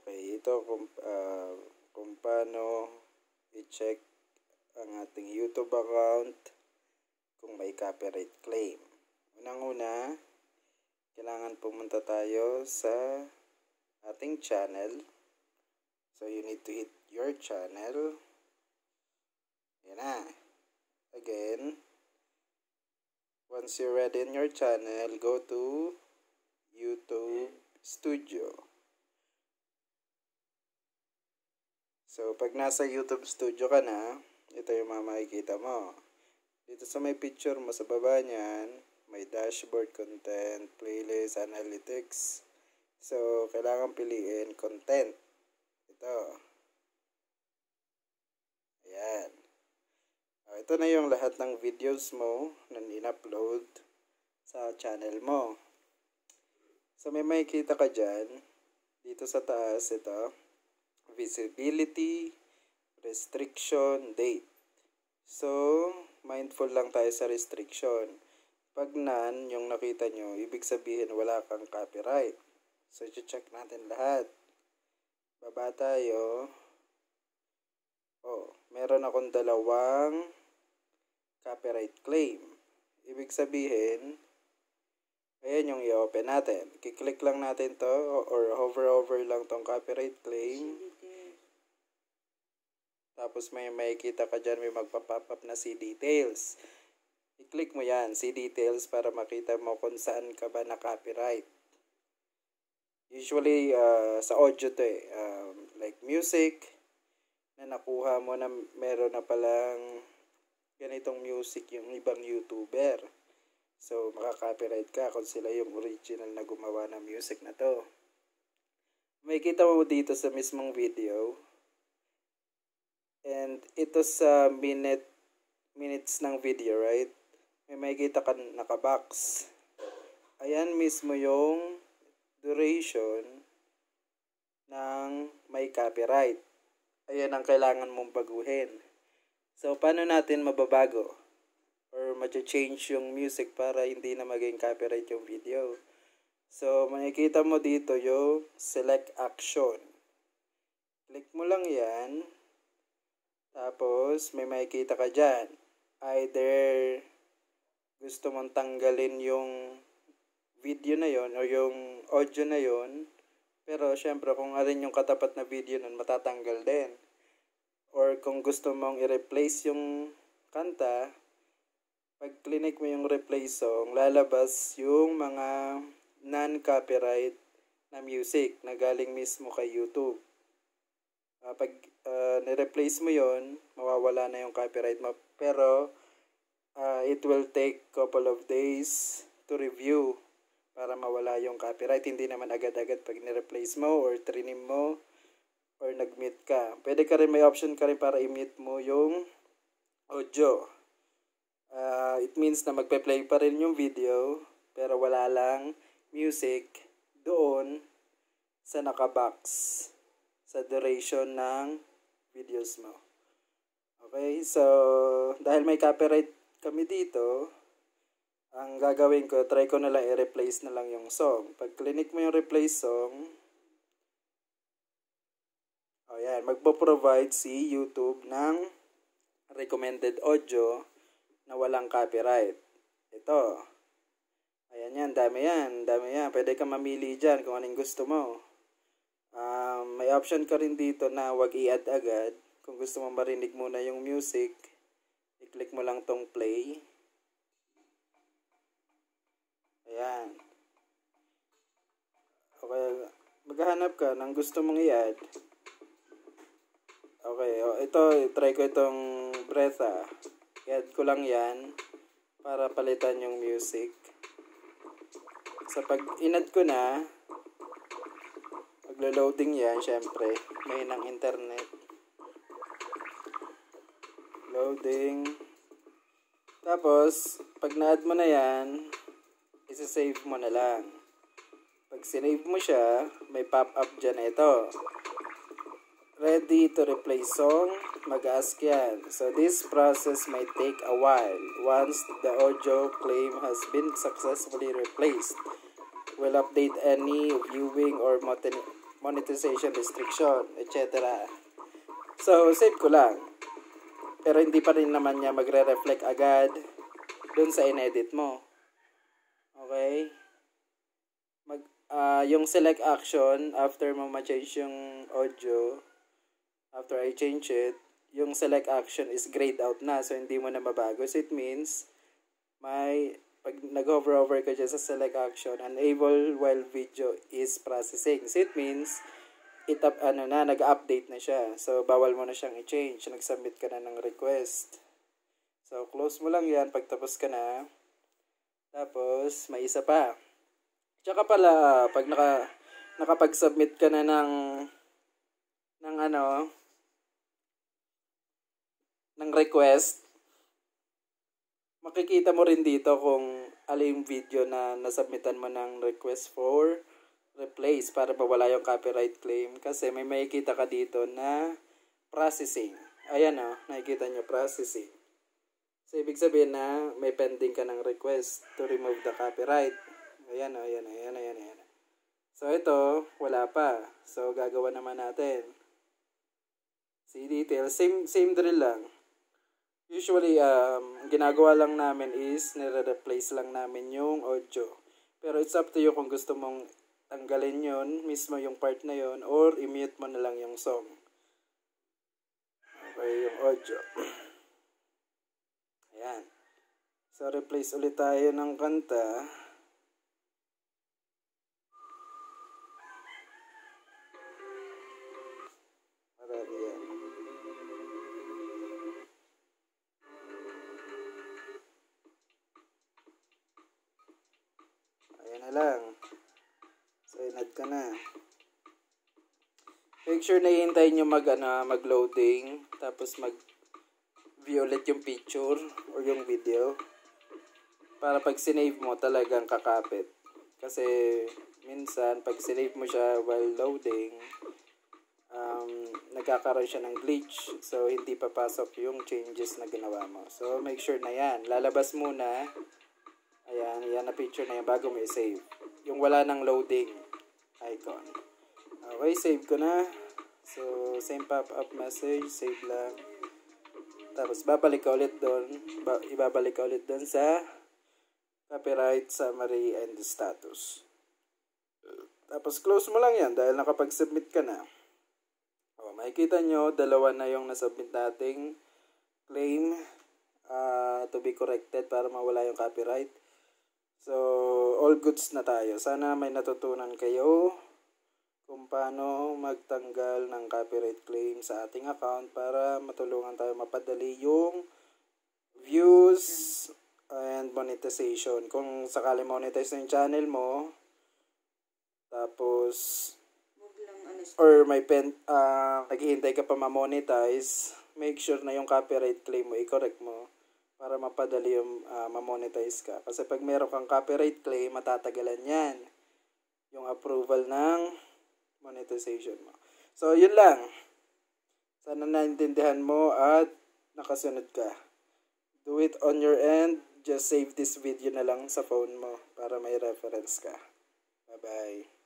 Okay, ito kung, uh, kung paano i-check ang ating YouTube account kung may copyright claim. Unang-una, kailangan pumunta tayo sa ating channel. So, you need to hit your channel. Yan na. Again, once you're ready in your channel, go to YouTube Studio. So, pag nasa YouTube Studio ka na, ito yung mga makikita mo. Dito sa may picture mo sa baba niyan, may dashboard content, playlist, analytics. So, kailangan piliin content. Ito. Ayan. O, oh, ito na yung lahat ng videos mo na in-upload sa channel mo. So, may makikita ka dyan. Dito sa taas, ito visibility, restriction, date. So, mindful lang tayo sa restriction. Pag nan, yung nakita nyo, ibig sabihin wala kang copyright. So, check natin lahat. Baba tayo. Oh, meron akong dalawang copyright claim. Ibig sabihin, ayan yung i-open natin. Kiklik lang natin to or hover over lang tong copyright claim. Tapos may makikita ka dyan, may magpa-pop up na si details. I-click mo yan, si details para makita mo kung saan ka ba na-copyright. Usually, uh, sa audio to eh, um, like music, na nakuha mo na meron na palang ganitong music yung ibang YouTuber. So, makaka-copyright ka kung sila yung original na gumawa ng music na to. May kita mo dito sa mismong video, And ito sa minute, minutes ng video, right? May makikita ka nakabox. Ayan mismo yung duration ng may copyright. Ayan ang kailangan mong baguhin. So, paano natin mababago? Or mag-change yung music para hindi na maging copyright yung video. So, makikita mo dito yung select action. Click mo lang yan. Tapos, may makikita ka dyan. Either gusto mong tanggalin yung video na yon o yung audio na yon pero syempre kung alin yung katapat na video nun matatanggal din or kung gusto mong i-replace yung kanta pag clinic mo yung replace song lalabas yung mga non-copyright na music na galing mismo kay YouTube uh, pag uh, nireplace mo yon mawawala na yung copyright mo. Pero, uh, it will take couple of days to review para mawala yung copyright. Hindi naman agad-agad pag nireplace mo or trinim mo or nag-mute ka. Pwede ka rin, may option ka rin para i-mute mo yung audio. Uh, it means na magpe-play pa rin yung video pero wala lang music doon sa nakabox sa duration ng videos mo. Okay, so dahil may copyright kami dito, ang gagawin ko, try ko na lang i-replace na lang yung song. Pag clinic mo yung replace song, o oh yan, magpo-provide si YouTube ng recommended audio na walang copyright. Ito. Ayan yan, dami yan, dami yan. Pwede ka mamili dyan kung anong gusto mo. Uh, may option ka rin dito na wag i-add agad. Kung gusto mo marinig muna yung music, i-click mo lang tong play. Ayan. Okay, maghahanap ka ng gusto mong i-add. Okay, ito, try ko itong breath ah. I-add ko lang yan para palitan yung music. Sa so, pag inad ko na, Naglo-loading yan, syempre. May ng internet. Loading. Tapos, pag na-add mo na yan, isa-save mo na lang. Pag sinave mo siya, may pop-up dyan ito. Ready to replace song, mag-ask yan. So, this process may take a while. Once the audio claim has been successfully replaced, will update any viewing or monetization restriction, etc. So, save ko lang. Pero hindi pa rin naman niya magre-reflect agad dun sa inedit mo. Okay? Mag, uh, yung select action, after mo ma-change yung audio, after I change it, yung select action is grayed out na. So, hindi mo na mabago. So, it means, may pag nag over hover ka dyan sa select action, unable while video is processing. So, it means, it ano na, nag-update na siya. So, bawal mo na siyang i-change. Nag-submit ka na ng request. So, close mo lang yan pag tapos ka na. Tapos, may isa pa. Tsaka pala, pag naka, nakapag-submit ka na ng, ng ano, ng request, makikita mo rin dito kung alin yung video na nasubmitan mo ng request for replace para mawala yung copyright claim kasi may makikita ka dito na processing. Ayan o, oh, nakikita nyo processing. So, ibig sabihin na may pending ka ng request to remove the copyright. Ayan o, oh, ayan o, ayan ayan So, ito, wala pa. So, gagawa naman natin. See details. Same, same drill lang. Usually, um, ginagawa lang namin is nire-replace lang namin yung audio. Pero it's up to you kung gusto mong tanggalin yon mismo yung part na yon or i-mute mo na lang yung song. Okay, yung audio. Ayan. So, replace ulit tayo ng kanta. ka na. Make sure na hintayin nyo mag, ano, mag-loading. Tapos mag violet yung picture or yung video. Para pag sinave mo talagang kakapit. Kasi minsan pag sinave mo siya while loading, um, nagkakaroon siya ng glitch. So, hindi papasok yung changes na ginawa mo. So, make sure na yan. Lalabas muna. Ayan, yan na picture na yan bago mo i-save. Yung wala ng loading icon. Okay, save ko na. So, same pop-up message, save lang. Tapos, babalik ka ulit doon. ibabalik ka ulit doon sa copyright summary and status. Tapos, close mo lang yan dahil nakapag-submit ka na. O, oh, makikita nyo, dalawa na yung nasubmit nating claim uh, to be corrected para mawala yung copyright all goods na tayo. Sana may natutunan kayo kung paano magtanggal ng copyright claim sa ating account para matulungan tayo mapadali yung views and monetization. Kung sakali monetize na yung channel mo, tapos ano, or may pen, uh, naghihintay ka pa ma-monetize, make sure na yung copyright claim mo, i-correct mo para mapadali yung uh, ma-monetize ka. Kasi pag meron kang copyright claim, matatagalan yan yung approval ng monetization mo. So, yun lang. Sana naintindihan mo at nakasunod ka. Do it on your end. Just save this video na lang sa phone mo para may reference ka. Bye-bye.